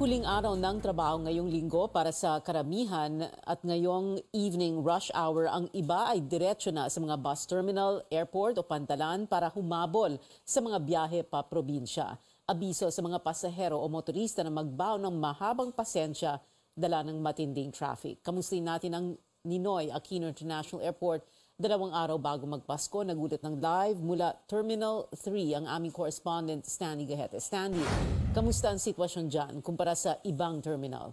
Huling araw ng trabaho ngayong linggo para sa karamihan at ngayong evening rush hour, ang iba ay diretsyo na sa mga bus terminal, airport o pantalan para humabol sa mga biyahe pa probinsya. Abiso sa mga pasahero o motorista na magbao ng mahabang pasensya dala ng matinding traffic. Kamusta natin ang Ninoy Aquino International Airport Dalawang araw bago magpasko, nagulat ng live mula Terminal 3 ang aming correspondent Stanley Gahete. Stanley, kamusta ang sitwasyon dyan kumpara sa ibang terminal?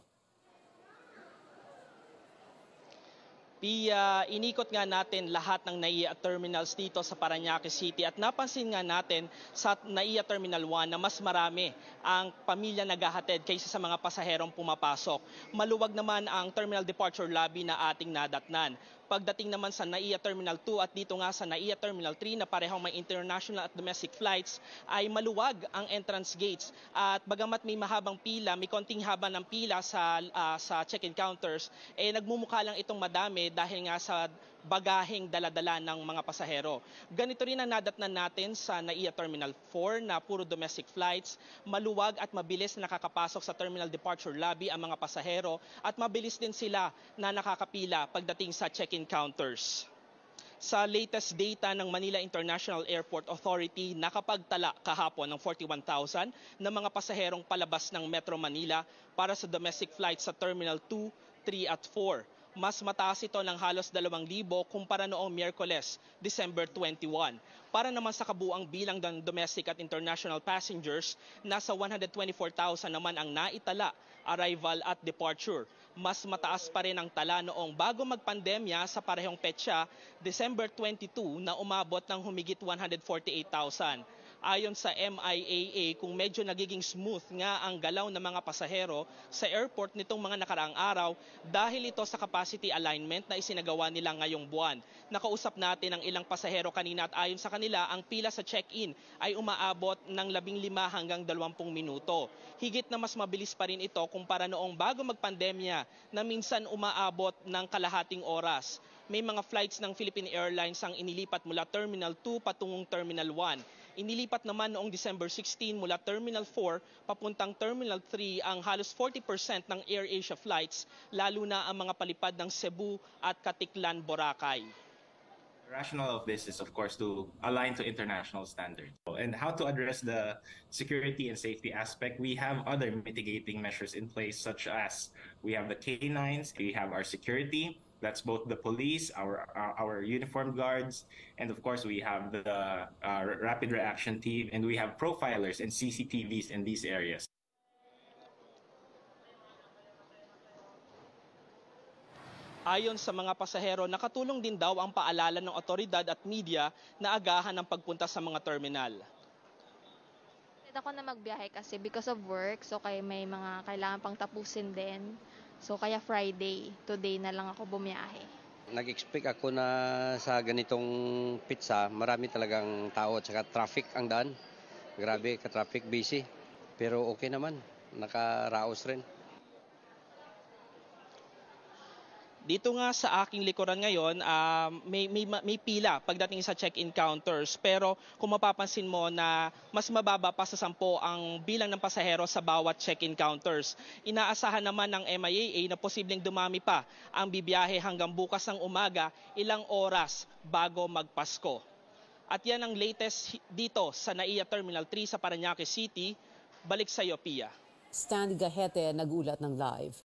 Pia, uh, inikot nga natin lahat ng NAIA terminals dito sa Paranaque City at napansin nga natin sa NAIA Terminal 1 na mas marami ang pamilya naghahatid kaysa sa mga pasaherong pumapasok. Maluwag naman ang terminal departure lobby na ating nadatnan. Pagdating naman sa NAIA Terminal 2 at dito nga sa NAIA Terminal 3 na parehong may international at domestic flights ay maluwag ang entrance gates. At bagamat may mahabang pila, may konting haba ng pila sa, uh, sa check-in counters, eh nagmumukha lang itong madami dahil nga sa bagahing daladala ng mga pasahero. Ganito rin ang nadatnan natin sa NAIA Terminal 4 na puro domestic flights, maluwag at mabilis na nakakapasok sa terminal departure lobby ang mga pasahero at mabilis din sila na nakakapila pagdating sa check-in counters sa latest data ng Manila International Airport Authority, nakapagtala kahapon ng 41,000 na mga pasaherong palabas ng Metro Manila para sa domestic flights sa Terminal 2, 3 at 4 mas mataas ito ng halos 2,000 kumpara noong Miyerkules, December 21. Para naman sa kabuang bilang ng domestic at international passengers, nasa 124,000 naman ang naitala, arrival at departure mas mataas pa rin ang tala noong bago magpandemya sa parehong petsa, December 22 na umabot ng humigit 148,000. Ayon sa MIAA, kung medyo nagiging smooth nga ang galaw ng mga pasahero sa airport nitong mga nakaraang araw dahil ito sa capacity alignment na isinagawa nila ngayong buwan. Nakausap natin ang ilang pasahero kanina at ayon sa kanila, ang pila sa check-in ay umaabot ng 15 hanggang 20 minuto. Higit na mas mabilis pa rin ito kumpara noong bago magpandemya na minsan umaabot ng kalahating oras. May mga flights ng Philippine Airlines ang inilipat mula Terminal 2 patungong Terminal 1. Inilipat naman noong December 16 mula Terminal 4 papuntang Terminal 3 ang halos 40% ng AirAsia flights, lalo na ang mga palipad ng Cebu at Katiklan, Boracay. rationale of this is, of course, to align to international standards. And how to address the security and safety aspect, we have other mitigating measures in place, such as we have the canines, we have our security. That's both the police, our uh, our uniformed guards, and of course we have the uh, rapid reaction team, and we have profilers and CCTVs in these areas. Ayon sa mga pasahero, nakatulong din daw ang paalala ng otoridad at media na agahan ang pagpunta sa mga terminal. Pwede ako na magbiyahe kasi because of work, so kaya may mga kailangan pang tapusin din. So kaya Friday, today na lang ako bumiyahe. Nag-expect ako na sa ganitong pizza, marami talagang tao at saka traffic ang daan. Grabe, ka-traffic busy. Pero okay naman, nakaraos rin. dito nga sa aking likuran ngayon, uh, may, may, may pila pagdating sa check-in counters. Pero kung mapapansin mo na mas mababa pa sa 10 ang bilang ng pasahero sa bawat check-in counters. Inaasahan naman ng MIAA eh, na posibleng dumami pa ang bibiyahe hanggang bukas ng umaga ilang oras bago magpasko. At yan ang latest dito sa NAIA Terminal 3 sa Paranaque City. Balik sa iyo, Pia. Stan Gahete nagulat ng live.